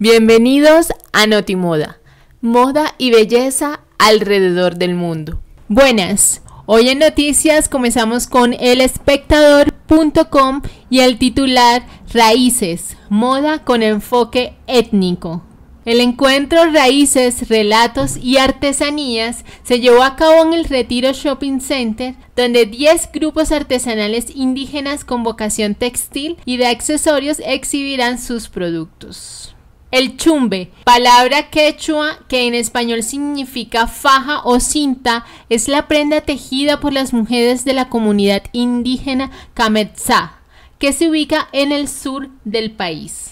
Bienvenidos a Notimoda, moda y belleza alrededor del mundo. Buenas, hoy en Noticias comenzamos con elespectador.com y el titular Raíces, moda con enfoque étnico. El encuentro Raíces, Relatos y Artesanías se llevó a cabo en el Retiro Shopping Center, donde 10 grupos artesanales indígenas con vocación textil y de accesorios exhibirán sus productos. El chumbe, palabra quechua que en español significa faja o cinta, es la prenda tejida por las mujeres de la comunidad indígena kametsá, que se ubica en el sur del país.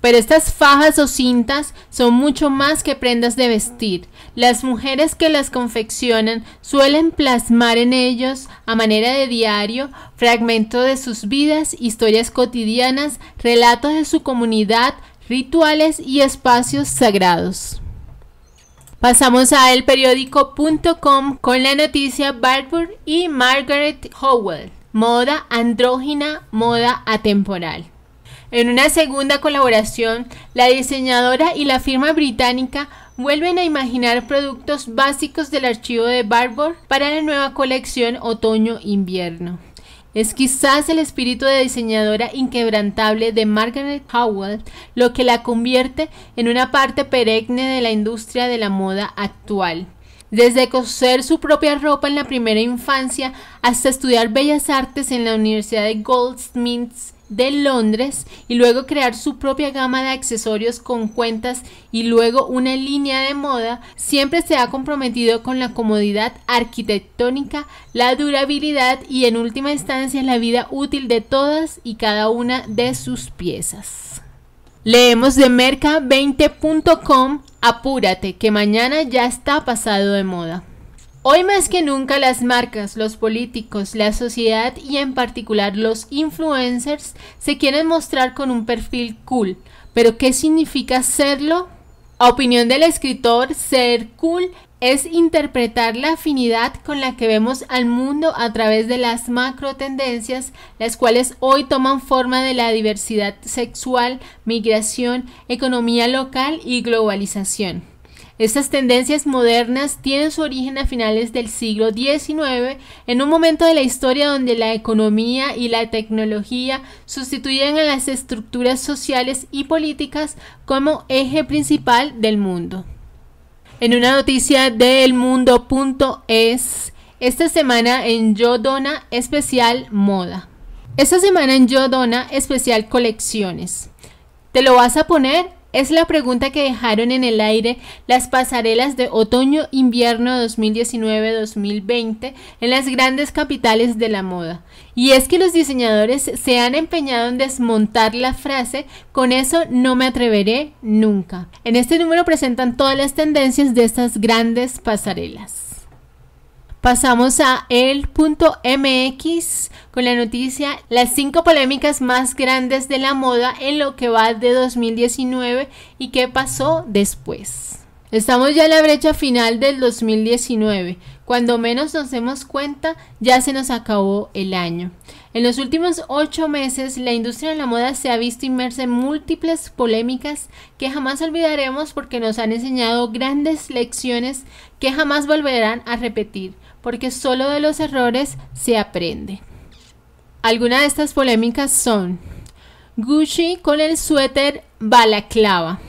Pero estas fajas o cintas son mucho más que prendas de vestir. Las mujeres que las confeccionan suelen plasmar en ellos, a manera de diario, fragmentos de sus vidas, historias cotidianas, relatos de su comunidad, rituales y espacios sagrados. Pasamos a periódico.com con la noticia Barbour y Margaret Howell, moda andrógina, moda atemporal. En una segunda colaboración, la diseñadora y la firma británica vuelven a imaginar productos básicos del archivo de Barbour para la nueva colección otoño-invierno. Es quizás el espíritu de diseñadora inquebrantable de Margaret Howell lo que la convierte en una parte perenne de la industria de la moda actual. Desde coser su propia ropa en la primera infancia hasta estudiar bellas artes en la Universidad de Goldsmiths de Londres y luego crear su propia gama de accesorios con cuentas y luego una línea de moda, siempre se ha comprometido con la comodidad arquitectónica, la durabilidad y en última instancia la vida útil de todas y cada una de sus piezas. Leemos de merca20.com, apúrate que mañana ya está pasado de moda. Hoy más que nunca las marcas, los políticos, la sociedad y en particular los influencers se quieren mostrar con un perfil cool. Pero ¿qué significa serlo? A opinión del escritor, ser cool es interpretar la afinidad con la que vemos al mundo a través de las macro tendencias, las cuales hoy toman forma de la diversidad sexual, migración, economía local y globalización. Estas tendencias modernas tienen su origen a finales del siglo XIX, en un momento de la historia donde la economía y la tecnología sustituyen a las estructuras sociales y políticas como eje principal del mundo. En una noticia de elmundo.es, esta semana en Yo Dona especial moda. Esta semana en Yo Dona especial colecciones. ¿Te lo vas a poner? Es la pregunta que dejaron en el aire las pasarelas de otoño-invierno 2019-2020 en las grandes capitales de la moda. Y es que los diseñadores se han empeñado en desmontar la frase con eso no me atreveré nunca. En este número presentan todas las tendencias de estas grandes pasarelas. Pasamos a el.mx con la noticia las cinco polémicas más grandes de la moda en lo que va de 2019 y qué pasó después. Estamos ya en la brecha final del 2019. Cuando menos nos demos cuenta, ya se nos acabó el año. En los últimos ocho meses, la industria de la moda se ha visto inmersa en múltiples polémicas que jamás olvidaremos porque nos han enseñado grandes lecciones que jamás volverán a repetir porque solo de los errores se aprende. Algunas de estas polémicas son Gucci con el suéter balaclava.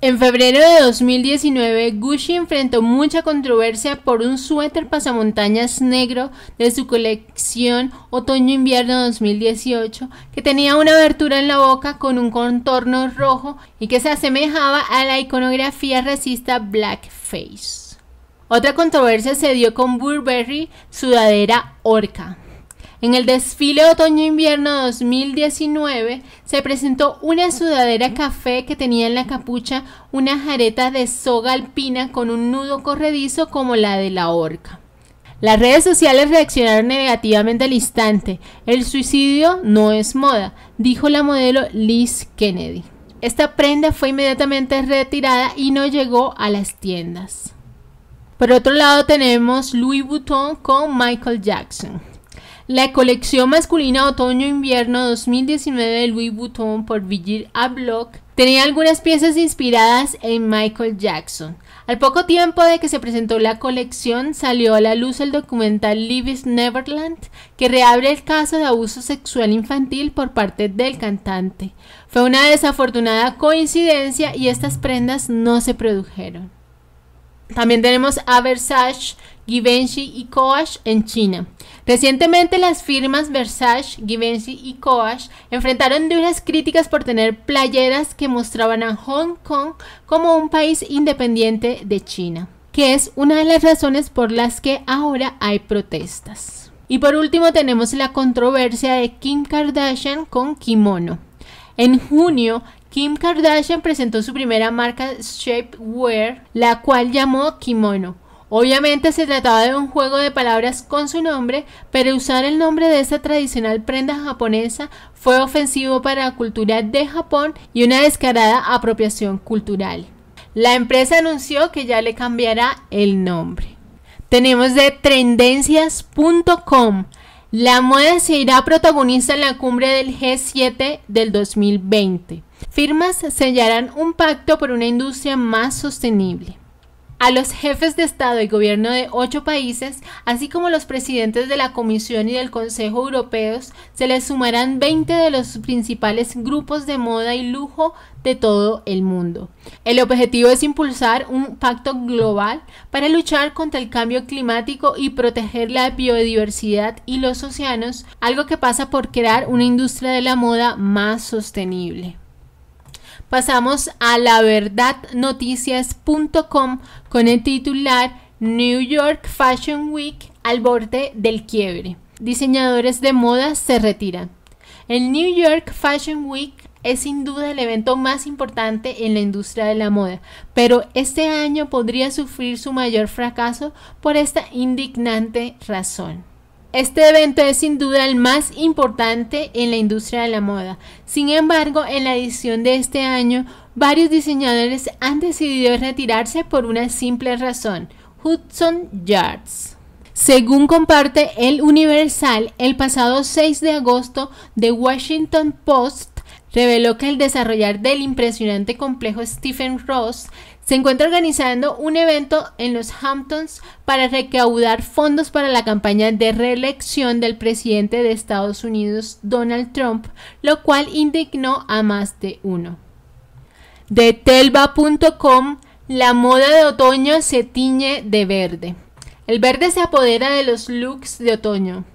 En febrero de 2019, Gucci enfrentó mucha controversia por un suéter pasamontañas negro de su colección Otoño-Invierno 2018, que tenía una abertura en la boca con un contorno rojo y que se asemejaba a la iconografía racista blackface. Otra controversia se dio con Burberry sudadera orca. En el desfile otoño-invierno 2019 se presentó una sudadera café que tenía en la capucha una jareta de soga alpina con un nudo corredizo como la de la orca. Las redes sociales reaccionaron negativamente al instante. El suicidio no es moda, dijo la modelo Liz Kennedy. Esta prenda fue inmediatamente retirada y no llegó a las tiendas. Por otro lado tenemos Louis Vuitton con Michael Jackson. La colección masculina otoño-invierno 2019 de Louis Vuitton por Virgil Abloh tenía algunas piezas inspiradas en Michael Jackson. Al poco tiempo de que se presentó la colección, salió a la luz el documental Livis Neverland, que reabre el caso de abuso sexual infantil por parte del cantante. Fue una desafortunada coincidencia y estas prendas no se produjeron. También tenemos a Versace, Givenchy y Coach en China. Recientemente las firmas Versace, Givenchy y Coach enfrentaron duras críticas por tener playeras que mostraban a Hong Kong como un país independiente de China, que es una de las razones por las que ahora hay protestas. Y por último tenemos la controversia de Kim Kardashian con kimono. En junio, Kim Kardashian presentó su primera marca Shapewear, la cual llamó Kimono. Obviamente se trataba de un juego de palabras con su nombre, pero usar el nombre de esta tradicional prenda japonesa fue ofensivo para la cultura de Japón y una descarada apropiación cultural. La empresa anunció que ya le cambiará el nombre. Tenemos de Tendencias.com La moda se irá protagonista en la cumbre del G7 del 2020. Firmas sellarán un pacto por una industria más sostenible. A los jefes de Estado y gobierno de ocho países, así como los presidentes de la Comisión y del Consejo Europeos, se les sumarán 20 de los principales grupos de moda y lujo de todo el mundo. El objetivo es impulsar un pacto global para luchar contra el cambio climático y proteger la biodiversidad y los océanos, algo que pasa por crear una industria de la moda más sostenible pasamos a laverdadnoticias.com con el titular New York Fashion Week al borde del quiebre. Diseñadores de moda se retiran. El New York Fashion Week es sin duda el evento más importante en la industria de la moda, pero este año podría sufrir su mayor fracaso por esta indignante razón. Este evento es sin duda el más importante en la industria de la moda. Sin embargo, en la edición de este año, varios diseñadores han decidido retirarse por una simple razón, Hudson Yards. Según comparte el Universal, el pasado 6 de agosto, The Washington Post reveló que el desarrollar del impresionante complejo Stephen Ross se encuentra organizando un evento en los Hamptons para recaudar fondos para la campaña de reelección del presidente de Estados Unidos, Donald Trump, lo cual indignó a más de uno. De telva.com, la moda de otoño se tiñe de verde. El verde se apodera de los looks de otoño.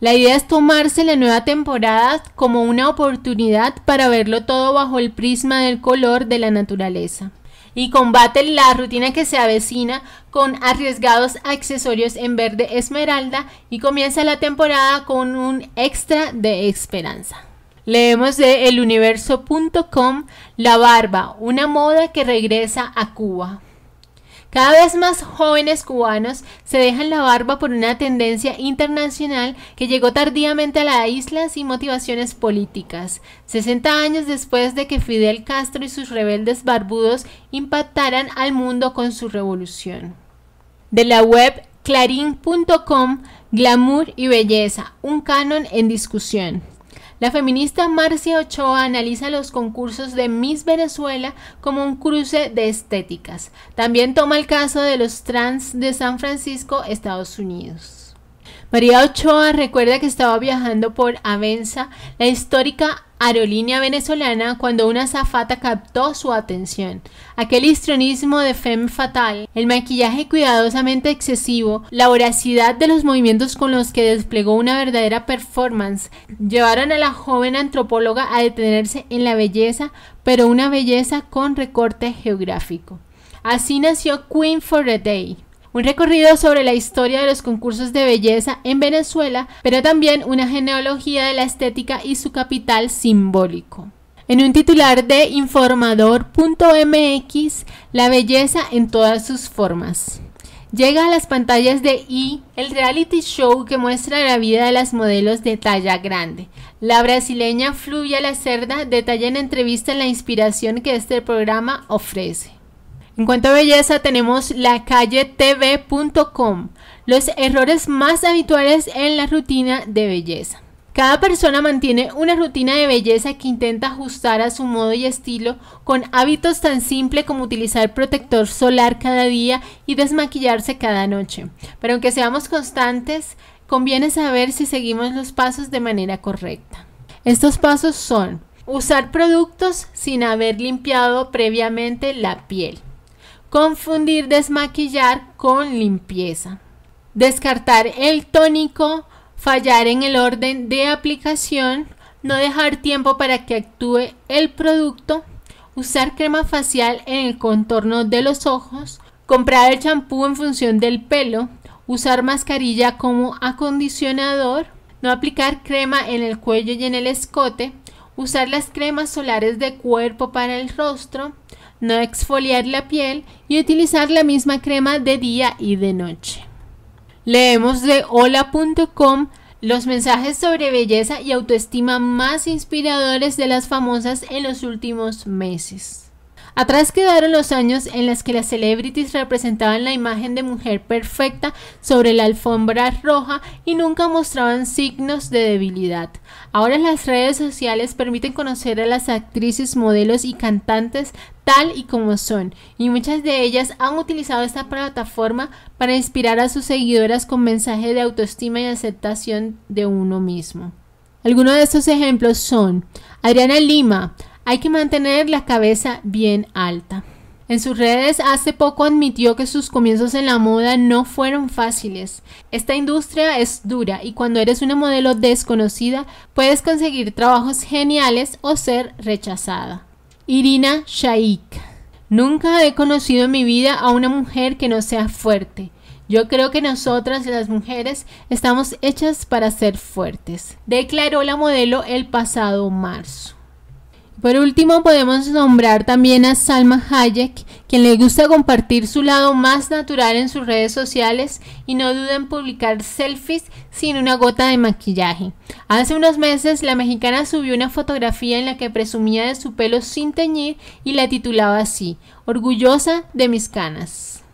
La idea es tomarse la nueva temporada como una oportunidad para verlo todo bajo el prisma del color de la naturaleza y combate la rutina que se avecina con arriesgados accesorios en verde esmeralda y comienza la temporada con un extra de esperanza. Leemos de eluniverso.com La barba, una moda que regresa a Cuba. Cada vez más jóvenes cubanos se dejan la barba por una tendencia internacional que llegó tardíamente a la isla sin motivaciones políticas. 60 años después de que Fidel Castro y sus rebeldes barbudos impactaran al mundo con su revolución. De la web clarín.com, glamour y belleza, un canon en discusión. La feminista Marcia Ochoa analiza los concursos de Miss Venezuela como un cruce de estéticas. También toma el caso de los trans de San Francisco, Estados Unidos. María Ochoa recuerda que estaba viajando por Avenza, la histórica aerolínea venezolana cuando una zafata captó su atención. Aquel histrionismo de femme fatal, el maquillaje cuidadosamente excesivo, la voracidad de los movimientos con los que desplegó una verdadera performance, llevaron a la joven antropóloga a detenerse en la belleza, pero una belleza con recorte geográfico. Así nació Queen for a Day, un recorrido sobre la historia de los concursos de belleza en Venezuela, pero también una genealogía de la estética y su capital simbólico. En un titular de informador.mx, la belleza en todas sus formas. Llega a las pantallas de Y, el reality show que muestra la vida de las modelos de talla grande. La brasileña Fluvia La Cerda detalla en entrevista la inspiración que este programa ofrece. En cuanto a belleza, tenemos la calle tv.com, los errores más habituales en la rutina de belleza. Cada persona mantiene una rutina de belleza que intenta ajustar a su modo y estilo con hábitos tan simples como utilizar protector solar cada día y desmaquillarse cada noche. Pero aunque seamos constantes, conviene saber si seguimos los pasos de manera correcta. Estos pasos son usar productos sin haber limpiado previamente la piel Confundir desmaquillar con limpieza. Descartar el tónico, fallar en el orden de aplicación, no dejar tiempo para que actúe el producto, usar crema facial en el contorno de los ojos, comprar el champú en función del pelo, usar mascarilla como acondicionador, no aplicar crema en el cuello y en el escote, usar las cremas solares de cuerpo para el rostro, no exfoliar la piel y utilizar la misma crema de día y de noche. Leemos de hola.com los mensajes sobre belleza y autoestima más inspiradores de las famosas en los últimos meses. Atrás quedaron los años en los que las celebrities representaban la imagen de mujer perfecta sobre la alfombra roja y nunca mostraban signos de debilidad. Ahora las redes sociales permiten conocer a las actrices, modelos y cantantes tal y como son, y muchas de ellas han utilizado esta plataforma para inspirar a sus seguidoras con mensajes de autoestima y aceptación de uno mismo. Algunos de estos ejemplos son Adriana Lima, hay que mantener la cabeza bien alta. En sus redes hace poco admitió que sus comienzos en la moda no fueron fáciles. Esta industria es dura y cuando eres una modelo desconocida puedes conseguir trabajos geniales o ser rechazada. Irina Shaik. Nunca he conocido en mi vida a una mujer que no sea fuerte. Yo creo que nosotras, las mujeres, estamos hechas para ser fuertes, declaró la modelo el pasado marzo. Por último, podemos nombrar también a Salma Hayek, quien le gusta compartir su lado más natural en sus redes sociales y no duda en publicar selfies sin una gota de maquillaje. Hace unos meses, la mexicana subió una fotografía en la que presumía de su pelo sin teñir y la titulaba así, Orgullosa de mis canas.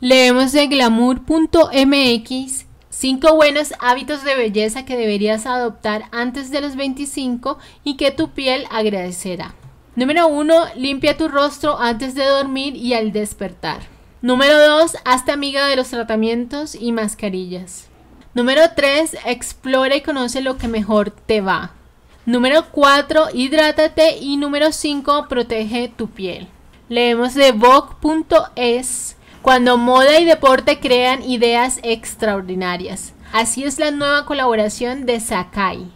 Leemos de glamour.mx 5 buenos hábitos de belleza que deberías adoptar antes de los 25 y que tu piel agradecerá. Número 1. Limpia tu rostro antes de dormir y al despertar. Número 2. Hazte amiga de los tratamientos y mascarillas. Número 3. Explora y conoce lo que mejor te va. Número 4. Hidrátate. Y número 5. Protege tu piel. Leemos de Vogue.es cuando moda y deporte crean ideas extraordinarias. Así es la nueva colaboración de Sakai.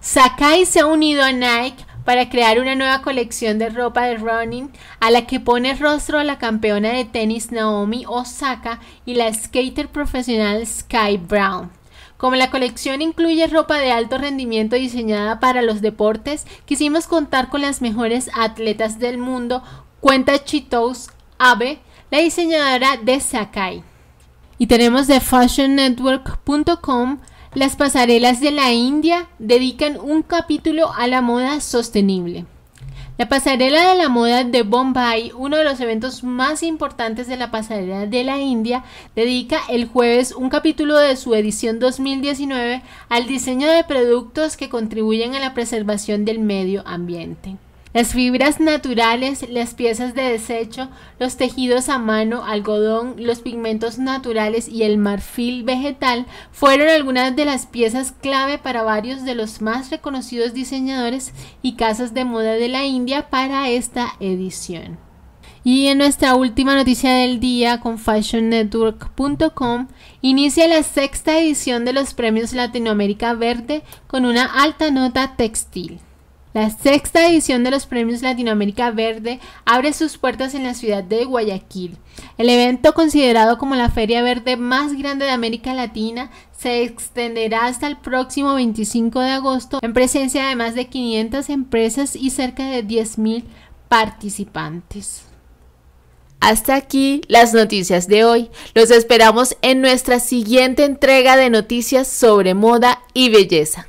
Sakai se ha unido a Nike para crear una nueva colección de ropa de running a la que pone rostro a la campeona de tenis Naomi Osaka y la skater profesional Sky Brown. Como la colección incluye ropa de alto rendimiento diseñada para los deportes, quisimos contar con las mejores atletas del mundo, cuenta Chitos Abe, la diseñadora de Sakai. Y tenemos de fashionnetwork.com, las pasarelas de la India dedican un capítulo a la moda sostenible. La pasarela de la moda de Bombay, uno de los eventos más importantes de la pasarela de la India, dedica el jueves un capítulo de su edición 2019 al diseño de productos que contribuyen a la preservación del medio ambiente. Las fibras naturales, las piezas de desecho, los tejidos a mano, algodón, los pigmentos naturales y el marfil vegetal fueron algunas de las piezas clave para varios de los más reconocidos diseñadores y casas de moda de la India para esta edición. Y en nuestra última noticia del día con fashionnetwork.com, inicia la sexta edición de los premios Latinoamérica Verde con una alta nota textil. La sexta edición de los Premios Latinoamérica Verde abre sus puertas en la ciudad de Guayaquil. El evento, considerado como la feria verde más grande de América Latina, se extenderá hasta el próximo 25 de agosto en presencia de más de 500 empresas y cerca de 10.000 participantes. Hasta aquí las noticias de hoy. Los esperamos en nuestra siguiente entrega de noticias sobre moda y belleza.